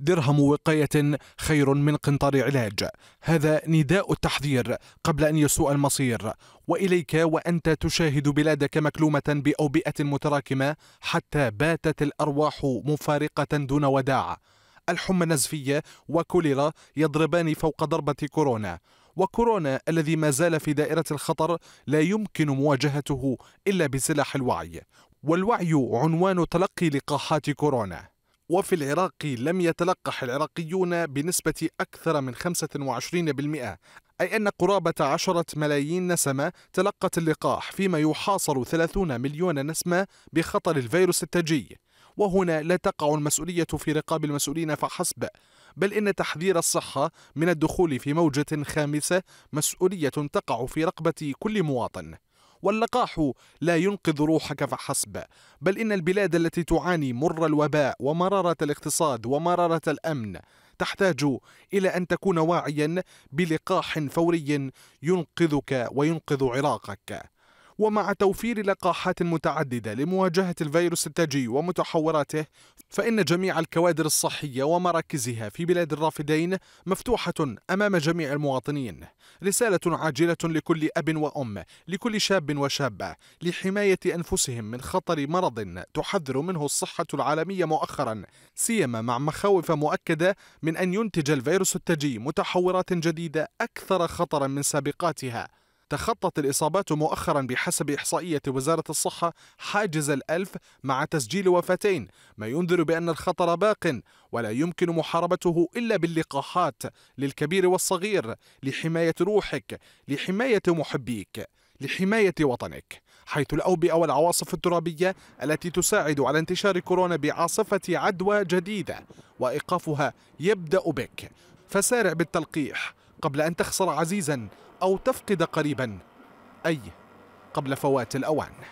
درهم وقاية خير من قنطار علاج هذا نداء التحذير قبل أن يسوء المصير وإليك وأنت تشاهد بلادك مكلومة بأوبئة متراكمة حتى باتت الأرواح مفارقة دون وداع الحمى النزفية وكوليرا يضربان فوق ضربة كورونا وكورونا الذي ما زال في دائرة الخطر لا يمكن مواجهته إلا بسلاح الوعي والوعي عنوان تلقي لقاحات كورونا وفي العراق لم يتلقح العراقيون بنسبة أكثر من 25% أي أن قرابة عشرة ملايين نسمة تلقت اللقاح فيما يحاصر 30 مليون نسمة بخطر الفيروس التاجي وهنا لا تقع المسؤولية في رقاب المسؤولين فحسب بل إن تحذير الصحة من الدخول في موجة خامسة مسؤولية تقع في رقبة كل مواطن واللقاح لا ينقذ روحك فحسب بل إن البلاد التي تعاني مر الوباء ومرارة الاقتصاد ومرارة الأمن تحتاج إلى أن تكون واعيا بلقاح فوري ينقذك وينقذ عراقك ومع توفير لقاحات متعددة لمواجهة الفيروس التاجي ومتحوراته فإن جميع الكوادر الصحية ومراكزها في بلاد الرافدين مفتوحة أمام جميع المواطنين رسالة عاجلة لكل أب وأم لكل شاب وشابة لحماية أنفسهم من خطر مرض تحذر منه الصحة العالمية مؤخرا سيما مع مخاوف مؤكدة من أن ينتج الفيروس التاجي متحورات جديدة أكثر خطرا من سابقاتها تخطت الإصابات مؤخرا بحسب إحصائية وزارة الصحة حاجز الألف مع تسجيل وفاتين ما ينذر بأن الخطر باق ولا يمكن محاربته إلا باللقاحات للكبير والصغير لحماية روحك لحماية محبيك لحماية وطنك حيث الأوبئة والعواصف الترابية التي تساعد على انتشار كورونا بعاصفة عدوى جديدة وإيقافها يبدأ بك فسارع بالتلقيح قبل أن تخسر عزيزا أو تفقد قريبا أي قبل فوات الأوان